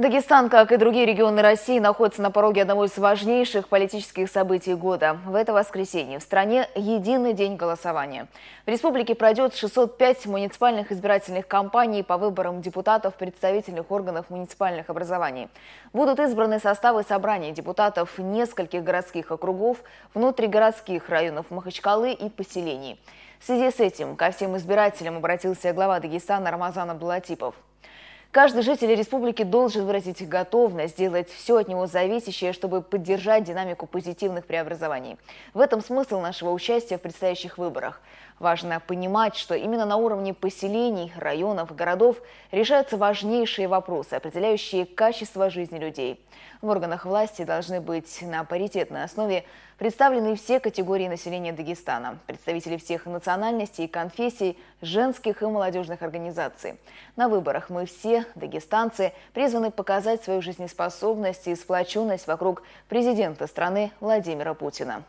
Дагестан, как и другие регионы России, находится на пороге одного из важнейших политических событий года. В это воскресенье в стране единый день голосования. В республике пройдет 605 муниципальных избирательных кампаний по выборам депутатов представительных органов муниципальных образований. Будут избраны составы собраний депутатов нескольких городских округов, внутригородских районов Махачкалы и поселений. В связи с этим ко всем избирателям обратился глава Дагестана Рамазан Абдулатипов. Каждый житель республики должен выразить готовность сделать все от него зависящее, чтобы поддержать динамику позитивных преобразований. В этом смысл нашего участия в предстоящих выборах. Важно понимать, что именно на уровне поселений, районов, городов решаются важнейшие вопросы, определяющие качество жизни людей. В органах власти должны быть на паритетной основе Представлены все категории населения Дагестана, представители всех национальностей и конфессий, женских и молодежных организаций. На выборах мы все, дагестанцы, призваны показать свою жизнеспособность и сплоченность вокруг президента страны Владимира Путина.